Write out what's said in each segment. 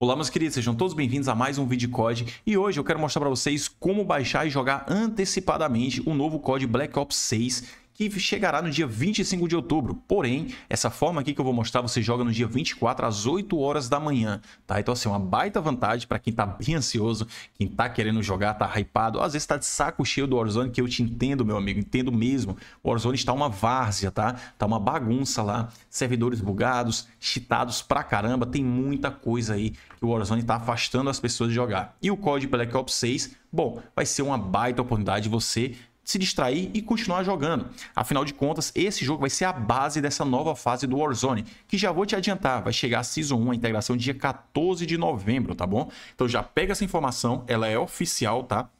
Olá meus queridos, sejam todos bem-vindos a mais um vídeo de COD e hoje eu quero mostrar para vocês como baixar e jogar antecipadamente o novo COD Black Ops 6 que chegará no dia 25 de outubro. Porém, essa forma aqui que eu vou mostrar, você joga no dia 24 às 8 horas da manhã, tá? Então, assim, é uma baita vantagem para quem tá bem ansioso, quem tá querendo jogar, tá hypado, às vezes tá de saco cheio do Warzone, que eu te entendo, meu amigo, entendo mesmo. O Warzone está uma várzea, tá? Tá uma bagunça lá, servidores bugados, cheatados pra caramba, tem muita coisa aí que o Warzone tá afastando as pessoas de jogar. E o código Black Ops 6 Bom, vai ser uma baita oportunidade você se distrair e continuar jogando. Afinal de contas, esse jogo vai ser a base dessa nova fase do Warzone, que já vou te adiantar, vai chegar a Season 1, a integração dia 14 de novembro, tá bom? Então já pega essa informação, ela é oficial, tá?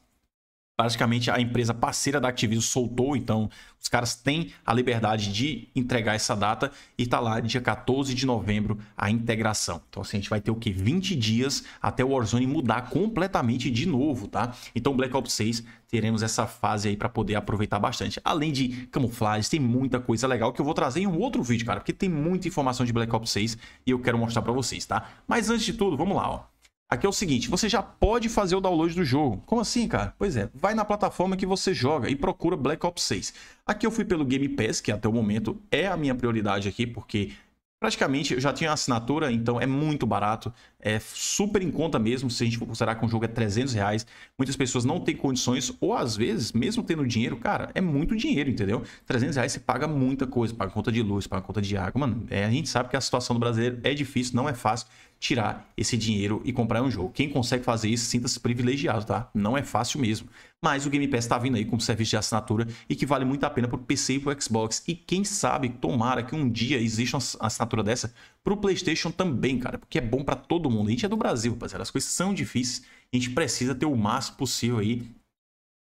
basicamente a empresa parceira da Activision soltou, então os caras têm a liberdade de entregar essa data e tá lá dia 14 de novembro a integração. Então assim, a gente vai ter o que 20 dias até o Warzone mudar completamente de novo, tá? Então Black Ops 6 teremos essa fase aí para poder aproveitar bastante. Além de camuflagem, tem muita coisa legal que eu vou trazer em um outro vídeo, cara, porque tem muita informação de Black Ops 6 e eu quero mostrar para vocês, tá? Mas antes de tudo, vamos lá, ó. Aqui é o seguinte, você já pode fazer o download do jogo. Como assim, cara? Pois é, vai na plataforma que você joga e procura Black Ops 6. Aqui eu fui pelo Game Pass, que até o momento é a minha prioridade aqui, porque Praticamente, eu já tinha assinatura, então é muito barato, é super em conta mesmo, se a gente for considerar que um jogo é 300 reais, muitas pessoas não têm condições, ou às vezes, mesmo tendo dinheiro, cara, é muito dinheiro, entendeu? 300 reais você paga muita coisa, paga conta de luz, paga conta de água, mano, é, a gente sabe que a situação do brasileiro é difícil, não é fácil tirar esse dinheiro e comprar um jogo. Quem consegue fazer isso, sinta-se privilegiado, tá? Não é fácil mesmo. Mas o Game Pass está vindo aí com o serviço de assinatura e que vale muito a pena para o PC e para o Xbox. E quem sabe, tomara que um dia exista uma assinatura dessa para o PlayStation também, cara, porque é bom para todo mundo. A gente é do Brasil, rapaziada, as coisas são difíceis. A gente precisa ter o máximo possível aí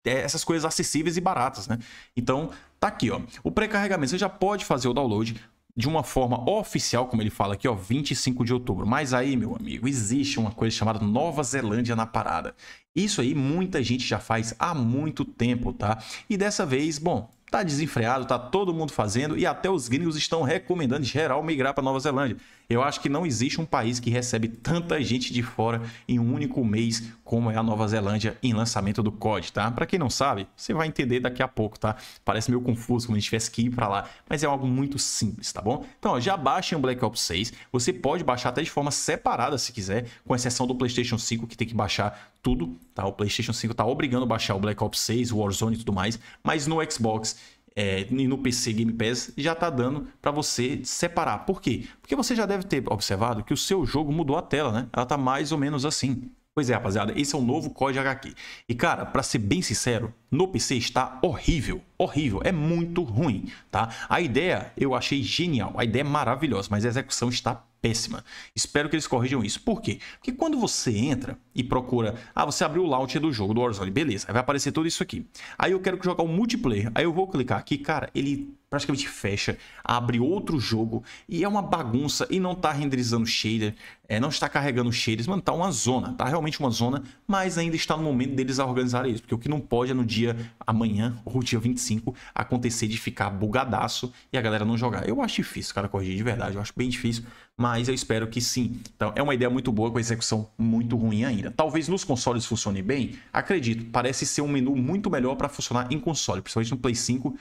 é, essas coisas acessíveis e baratas, né? Então, tá aqui, ó. O pré-carregamento, você já pode fazer o download de uma forma oficial, como ele fala aqui, ó, 25 de outubro. Mas aí, meu amigo, existe uma coisa chamada Nova Zelândia na parada. Isso aí muita gente já faz há muito tempo, tá? E dessa vez, bom, tá desenfreado, tá todo mundo fazendo e até os gringos estão recomendando geral migrar para Nova Zelândia. Eu acho que não existe um país que recebe tanta gente de fora em um único mês como é a Nova Zelândia em lançamento do COD, tá? Para quem não sabe, você vai entender daqui a pouco, tá? Parece meio confuso quando a gente tivesse que ir para lá, mas é algo muito simples, tá bom? Então, ó, já baixem o Black Ops 6. Você pode baixar até de forma separada se quiser, com exceção do PlayStation 5 que tem que baixar tudo, tá? O PlayStation 5 tá obrigando a baixar o Black Ops 6, Warzone e tudo mais, mas no Xbox é, e no PC Game Pass já está dando para você separar. Por quê? Porque você já deve ter observado que o seu jogo mudou a tela, né? Ela está mais ou menos assim. Pois é, rapaziada, esse é o novo COD HQ. E cara, para ser bem sincero, no PC está horrível, horrível, é muito ruim, tá? A ideia eu achei genial, a ideia é maravilhosa, mas a execução está péssima. Espero que eles corrijam isso. Por quê? Porque quando você entra e procura, ah, você abriu o launcher do jogo do Warzone, beleza, aí vai aparecer tudo isso aqui. Aí eu quero jogar o multiplayer, aí eu vou clicar aqui, cara, ele praticamente fecha, abre outro jogo e é uma bagunça e não está renderizando shader, é, não está carregando shaders, mano, tá uma zona, tá realmente uma zona, mas ainda está no momento deles organizarem isso, porque o que não pode é no dia amanhã ou dia 25 acontecer de ficar bugadaço e a galera não jogar. Eu acho difícil, cara, corrigir de verdade, eu acho bem difícil, mas eu espero que sim. Então, é uma ideia muito boa com execução muito ruim ainda. Talvez nos consoles funcione bem, acredito, parece ser um menu muito melhor para funcionar em console, principalmente no Play 5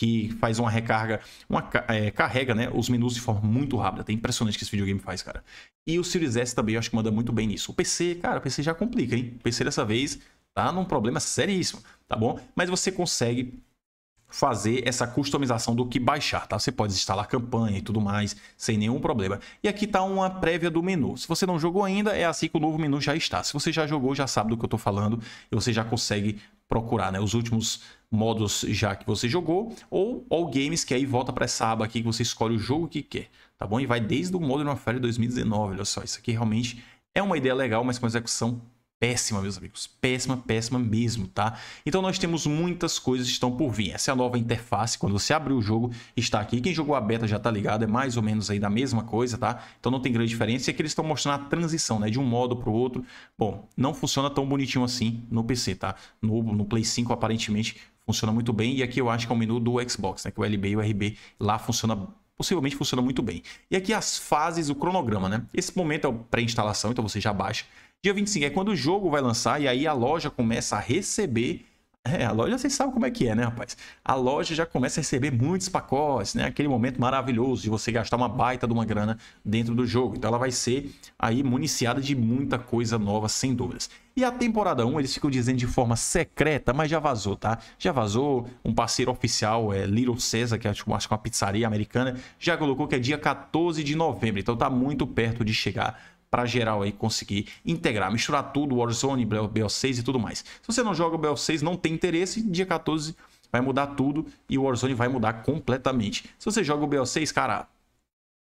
que faz uma recarga, uma, é, carrega né, os menus de forma muito rápida. É impressionante que esse videogame faz, cara. E o Series S também eu acho que manda muito bem nisso. O PC, cara, o PC já complica, hein? O PC dessa vez tá num problema seríssimo, tá bom? Mas você consegue fazer essa customização do que baixar, tá? Você pode instalar campanha e tudo mais sem nenhum problema. E aqui tá uma prévia do menu. Se você não jogou ainda, é assim que o novo menu já está. Se você já jogou, já sabe do que eu tô falando e você já consegue procurar, né? Os últimos modos já que você jogou, ou All Games, que aí volta para essa aba aqui que você escolhe o jogo que quer, tá bom? E vai desde o Modern Warfare 2019, olha só, isso aqui realmente é uma ideia legal, mas com execução péssima, meus amigos. Péssima, péssima mesmo, tá? Então nós temos muitas coisas que estão por vir. Essa é a nova interface, quando você abrir o jogo, está aqui. Quem jogou a beta já tá ligado, é mais ou menos aí da mesma coisa, tá? Então não tem grande diferença. É que eles estão mostrando a transição, né? De um modo pro outro. Bom, não funciona tão bonitinho assim no PC, tá? No, no Play 5, aparentemente, funciona muito bem. E aqui eu acho que é o menu do Xbox, né? Que o LB e o RB lá funciona possivelmente funciona muito bem. E aqui as fases, o cronograma, né? Esse momento é o pré-instalação, então você já baixa. Dia 25 é quando o jogo vai lançar e aí a loja começa a receber. É, a loja vocês sabem como é que é, né, rapaz? A loja já começa a receber muitos pacotes, né? Aquele momento maravilhoso de você gastar uma baita de uma grana dentro do jogo. Então ela vai ser aí municiada de muita coisa nova, sem dúvidas. E a temporada 1, eles ficam dizendo de forma secreta, mas já vazou, tá? Já vazou. Um parceiro oficial, é Little César, que acho, acho que é uma pizzaria americana, já colocou que é dia 14 de novembro. Então tá muito perto de chegar para geral aí conseguir integrar, misturar tudo, Warzone, BO6 e tudo mais. Se você não joga o BO6, não tem interesse, dia 14 vai mudar tudo e o Warzone vai mudar completamente. Se você joga o BO6, cara,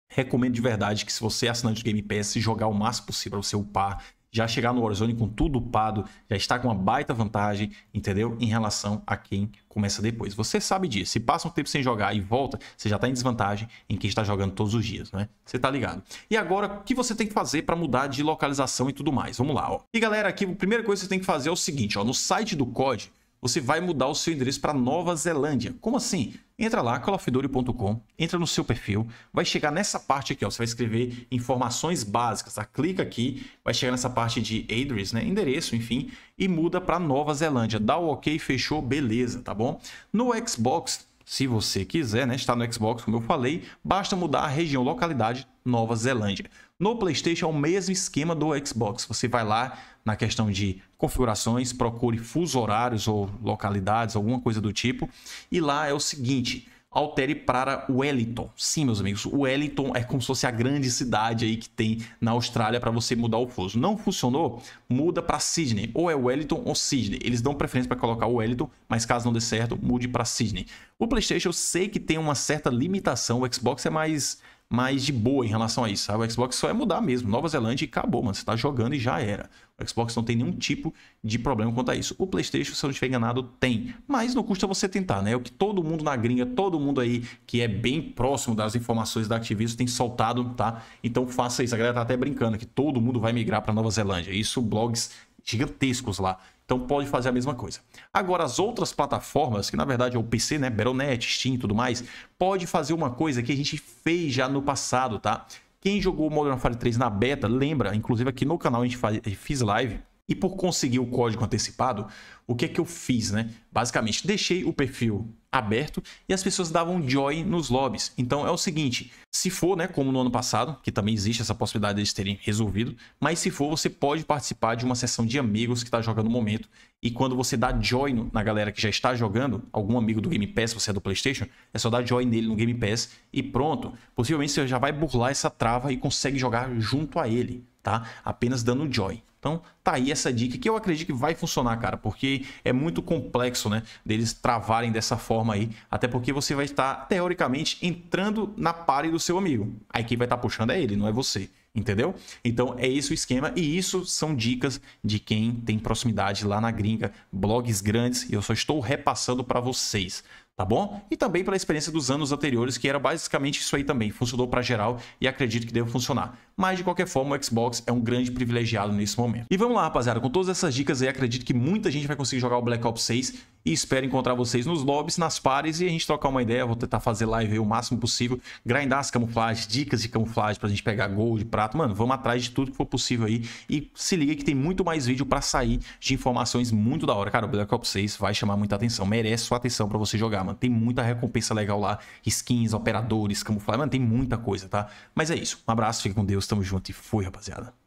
Recomendo de verdade que se você é assinante do Game Pass, jogar o máximo possível para você upar, já chegar no Warzone com tudo upado, já está com uma baita vantagem, entendeu? Em relação a quem começa depois. Você sabe disso. Se passa um tempo sem jogar e volta, você já está em desvantagem em quem está jogando todos os dias, né? Você tá ligado. E agora, o que você tem que fazer para mudar de localização e tudo mais? Vamos lá, ó. E galera, aqui a primeira coisa que você tem que fazer é o seguinte, ó. No site do COD, você vai mudar o seu endereço para Nova Zelândia. Como assim? Entra lá, calafidori.com, entra no seu perfil, vai chegar nessa parte aqui, ó, você vai escrever informações básicas, tá? clica aqui, vai chegar nessa parte de address, né? endereço, enfim, e muda para Nova Zelândia. Dá o ok, fechou, beleza, tá bom? No Xbox, se você quiser, né, está no Xbox, como eu falei, basta mudar a região localidade Nova Zelândia. No PlayStation é o mesmo esquema do Xbox. Você vai lá na questão de configurações, procure fuso horários ou localidades, alguma coisa do tipo, e lá é o seguinte: altere para Wellington. Sim, meus amigos, Wellington é como se fosse a grande cidade aí que tem na Austrália para você mudar o fuso. Não funcionou? Muda para Sydney. Ou é Wellington ou Sydney. Eles dão preferência para colocar o Wellington, mas caso não dê certo, mude para Sydney. O PlayStation eu sei que tem uma certa limitação, o Xbox é mais mais de boa em relação a isso. Sabe? O Xbox só é mudar mesmo, Nova Zelândia e acabou, mano. Você tá jogando e já era. O Xbox não tem nenhum tipo de problema quanto a isso. O PlayStation, se eu não estiver enganado, tem. Mas não custa você tentar, né? É o que todo mundo na gringa, todo mundo aí que é bem próximo das informações da Activision tem soltado, tá? Então faça isso. A galera tá até brincando que todo mundo vai migrar para Nova Zelândia. Isso, blogs gigantescos lá. Então pode fazer a mesma coisa. Agora, as outras plataformas, que na verdade é o PC, né? Baronet, Steam e tudo mais, pode fazer uma coisa que a gente fez já no passado, tá? Quem jogou Modern Warfare 3 na beta, lembra, inclusive aqui no canal a gente faz, fiz live e por conseguir o código antecipado, o que é que eu fiz, né? Basicamente, deixei o perfil aberto e as pessoas davam join nos lobbies. Então é o seguinte, se for, né, como no ano passado, que também existe essa possibilidade deles terem resolvido, mas se for, você pode participar de uma sessão de amigos que está jogando no momento e quando você dá join na galera que já está jogando, algum amigo do Game Pass, você é do PlayStation, é só dar join nele no Game Pass e pronto. Possivelmente você já vai burlar essa trava e consegue jogar junto a ele, tá? Apenas dando join. Então, tá aí essa dica que eu acredito que vai funcionar, cara, porque é muito complexo, né, deles travarem dessa forma aí, até porque você vai estar teoricamente entrando na pare do seu amigo. Aí quem vai estar tá puxando é ele, não é você. Entendeu? Então é esse o esquema e isso são dicas de quem tem proximidade lá na gringa, blogs grandes, e eu só estou repassando para vocês tá bom? E também pela experiência dos anos anteriores, que era basicamente isso aí também, funcionou para geral e acredito que deva funcionar. Mas de qualquer forma, o Xbox é um grande privilegiado nesse momento. E vamos lá, rapaziada, com todas essas dicas aí, acredito que muita gente vai conseguir jogar o Black Ops 6 e espero encontrar vocês nos lobbies, nas pares e a gente trocar uma ideia. Vou tentar fazer live aí o máximo possível, grindar as camuflagens, dicas de camuflagem pra gente pegar gold, prato. Mano, vamos atrás de tudo que for possível aí. E se liga que tem muito mais vídeo pra sair de informações muito da hora. Cara, o Black Ops 6 vai chamar muita atenção, merece sua atenção pra você jogar, mano. Tem muita recompensa legal lá, skins, operadores, camuflagem, mano, tem muita coisa, tá? Mas é isso. Um abraço, fica com Deus, tamo junto e fui, rapaziada.